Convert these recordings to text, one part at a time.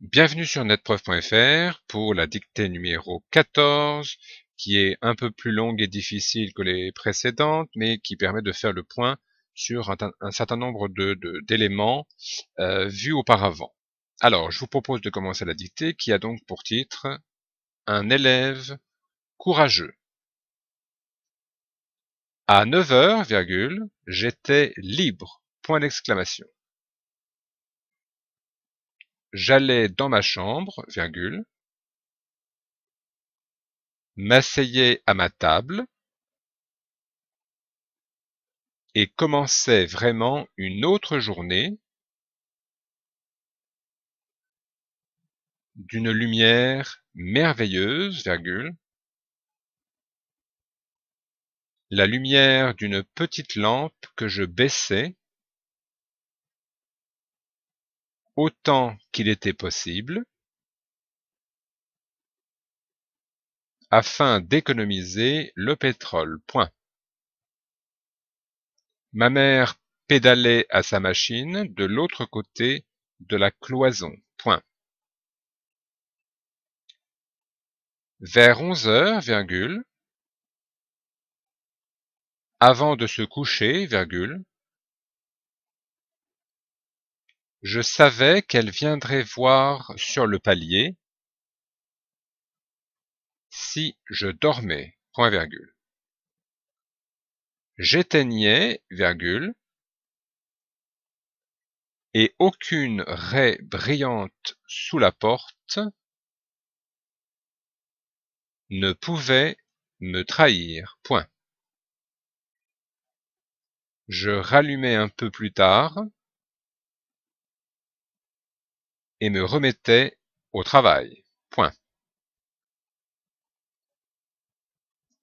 Bienvenue sur netpreuve.fr pour la dictée numéro 14 qui est un peu plus longue et difficile que les précédentes mais qui permet de faire le point sur un, certain nombre d'éléments euh, vus auparavant. Alors, je vous propose de commencer la dictée qui a donc pour titre Un élève courageux. À 9h, j'étais libre. Point d'exclamation. J'allais dans ma chambre, m'asseyais à ma table et commençais vraiment une autre journée d'une lumière merveilleuse, la lumière d'une petite lampe que je baissais autant qu'il était possible afin d'économiser le pétrole. Point. Ma mère pédalait à sa machine de l'autre côté de la cloison. Point. Vers 11 heures, virgule, avant de se coucher, virgule, Je savais qu'elle viendrait voir sur le palier si je dormais. J'éteignais, et aucune raie brillante sous la porte ne pouvait me trahir. Point. Je rallumais un peu plus tard et me remettait au travail. Point.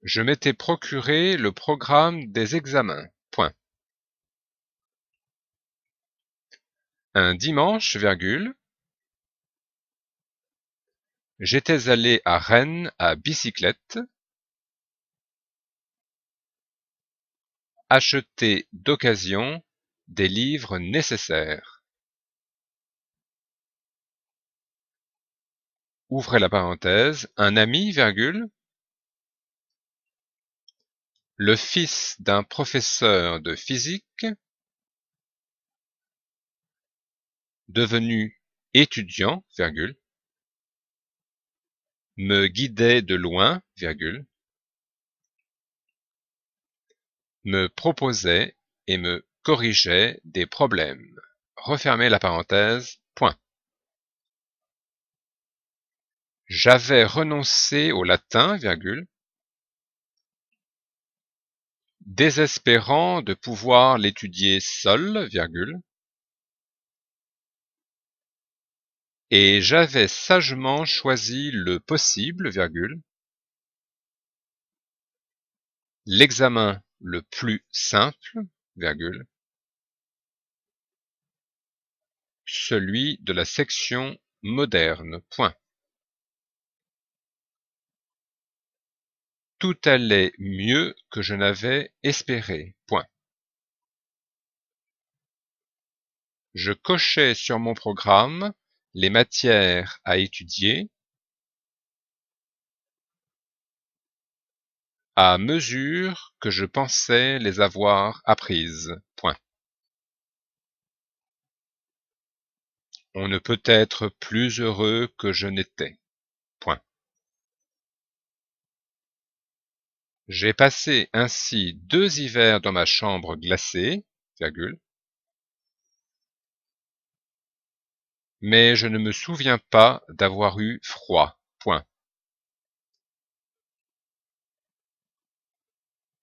Je m'étais procuré le programme des examens. Point. Un dimanche, virgule, j'étais allé à Rennes à bicyclette, acheter d'occasion des livres nécessaires. Ouvrez la parenthèse, un ami, virgule, le fils d'un professeur de physique devenu étudiant, virgule, me guidait de loin, virgule, me proposait et me corrigeait des problèmes. Refermez la parenthèse, J'avais renoncé au latin, virgule, désespérant de pouvoir l'étudier seul, virgule, et j'avais sagement choisi le possible, virgule, l'examen le plus simple, celui de la section moderne, point. Tout allait mieux que je n'avais espéré. Point. Je cochais sur mon programme les matières à étudier à mesure que je pensais les avoir apprises. Point. On ne peut être plus heureux que je n'étais. J'ai passé ainsi deux hivers dans ma chambre glacée, virgule, mais je ne me souviens pas d'avoir eu froid. Point.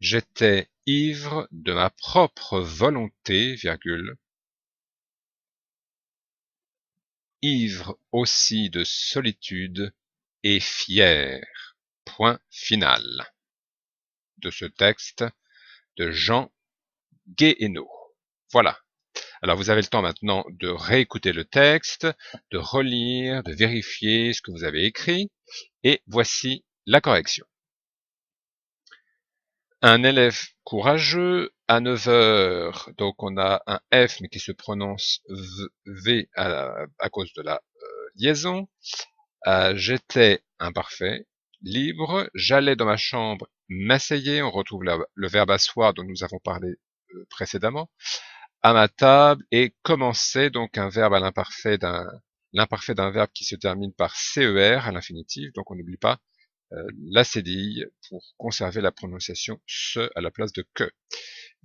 J'étais ivre de ma propre volonté, virgule, ivre aussi de solitude et fier. Point final de ce texte de Jean Guéhenno. Voilà. Alors vous avez le temps maintenant de réécouter le texte, de relire, de vérifier ce que vous avez écrit, et voici la correction. Un élève courageux à 9 heures, donc on a un F mais qui se prononce V à, cause de la euh, liaison. Euh, j'étais imparfait, libre, j'allais dans ma chambre M'asseyer, on retrouve le verbe asseoir dont nous avons parlé euh, précédemment. À ma table et commencer, donc un verbe à l'imparfait d'un l'imparfait d'un verbe qui se termine par CER à l'infinitif, donc on n'oublie pas euh, la cédille pour conserver la prononciation ce à la place de que.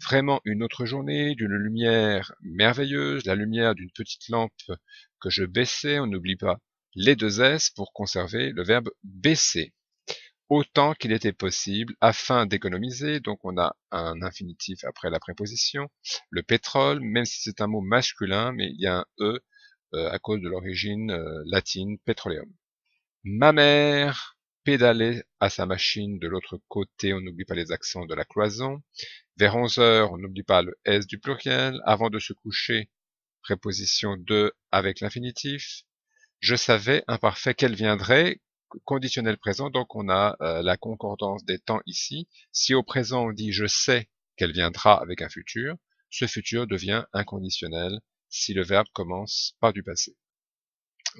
Vraiment une autre journée, d'une lumière merveilleuse, la lumière d'une petite lampe que je baissais, on n'oublie pas les deux S pour conserver le verbe baisser autant qu'il était possible afin d'économiser. Donc on a un infinitif après la préposition. Le pétrole, même si c'est un mot masculin, mais il y a un E euh, à cause de l'origine euh, latine petroleum. Ma mère pédalait à sa machine de l'autre côté, on n'oublie pas les accents de la cloison. Vers 11 heures, on n'oublie pas le S du pluriel. Avant de se coucher, préposition de avec l'infinitif. Je savais, imparfait, qu'elle viendrait, conditionnel présent, donc on a euh, la concordance des temps ici. Si au présent on dit je sais qu'elle viendra avec un futur, ce futur devient inconditionnel si le verbe commence par du passé.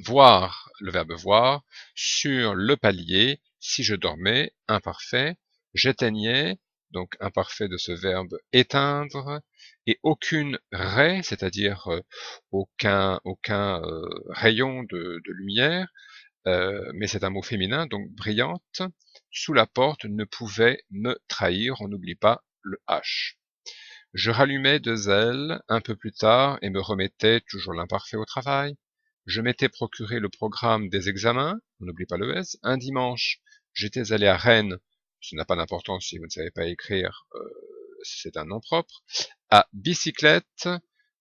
Voir, le verbe voir, sur le palier, si je dormais, imparfait, j'éteignais, donc imparfait de ce verbe éteindre, et aucune raie, c'est-à-dire euh, aucun, aucun euh, rayon de lumière, euh, mais c'est un mot féminin, donc brillante, sous la porte ne pouvait me trahir, on n'oublie pas le H. Je rallumais deux ailes un peu plus tard et me remettais toujours l'imparfait au travail. Je m'étais procuré le programme des examens, on n'oublie pas le S, un dimanche. J'étais allé à Rennes, ce n'a pas d'importance si vous ne savez pas écrire, euh, c'est un nom propre, à bicyclette.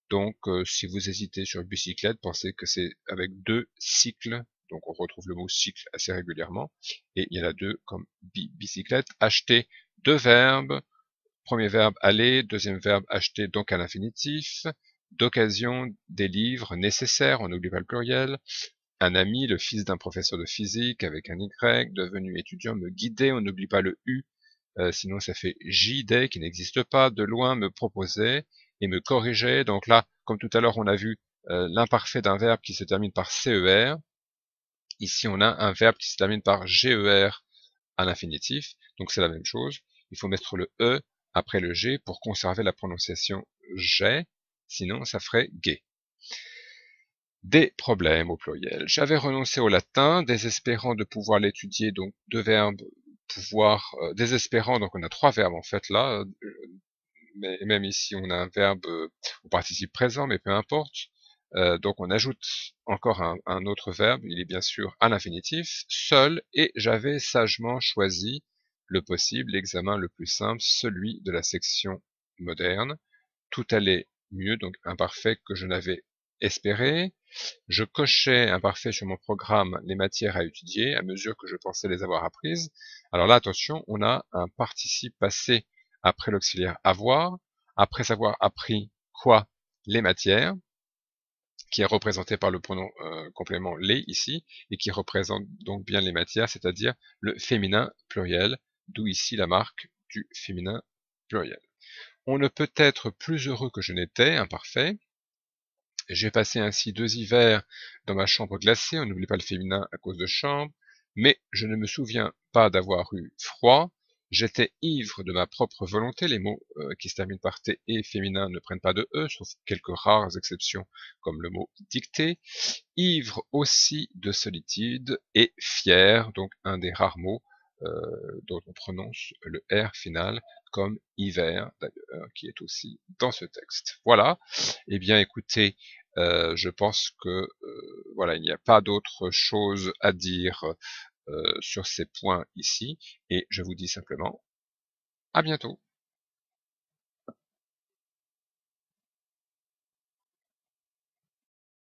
Donc euh, si vous hésitez sur bicyclette, pensez que c'est avec deux cycles donc on retrouve le mot cycle assez régulièrement, et il y en a deux comme bicyclette, acheter deux verbes, premier verbe aller, deuxième verbe acheter donc à l'infinitif, d'occasion, des livres nécessaires, on n'oublie pas le pluriel, un ami, le fils d'un professeur de physique avec un Y, devenu étudiant, me guider, on n'oublie pas le U, euh, sinon ça fait JD qui n'existe pas, de loin me proposer et me corriger, donc là, comme tout à l'heure on a vu euh, l'imparfait d'un verbe qui se termine par CER, Ici, on a un verbe qui se termine par GER à l'infinitif, donc c'est la même chose. Il faut mettre le E après le G pour conserver la prononciation G, sinon ça ferait gay. Des problèmes au pluriel. J'avais renoncé au latin, désespérant de pouvoir l'étudier, donc deux verbes pouvoir, euh, désespérant, donc on a trois verbes en fait là, euh, mais même ici on a un verbe euh, au participe présent, mais peu importe. Euh, donc on ajoute encore un, un, autre verbe, il est bien sûr à l'infinitif, seul, et j'avais sagement choisi le possible, l'examen le plus simple, celui de la section moderne. Tout allait mieux, donc imparfait que je n'avais espéré. Je cochais imparfait sur mon programme les matières à étudier à mesure que je pensais les avoir apprises. Alors là, attention, on a un participe passé après l'auxiliaire avoir, après avoir appris quoi Les matières qui est représenté par le pronom euh, complément les ici, et qui représente donc bien les matières, c'est-à-dire le féminin pluriel, d'où ici la marque du féminin pluriel. On ne peut être plus heureux que je n'étais, imparfait. J'ai passé ainsi deux hivers dans ma chambre glacée, on n'oublie pas le féminin à cause de chambre, mais je ne me souviens pas d'avoir eu froid, J'étais ivre de ma propre volonté. Les mots euh, qui se terminent par T et féminin ne prennent pas de E, sauf quelques rares exceptions comme le mot dicté. Ivre aussi de solitude et fier, donc un des rares mots euh, dont on prononce le R final comme hiver d'ailleurs, qui est aussi dans ce texte. Voilà. Eh bien, écoutez, euh, je pense que voilà, il n'y a pas d'autre chose à dire euh, sur ces points ici. Et je vous dis simplement à bientôt.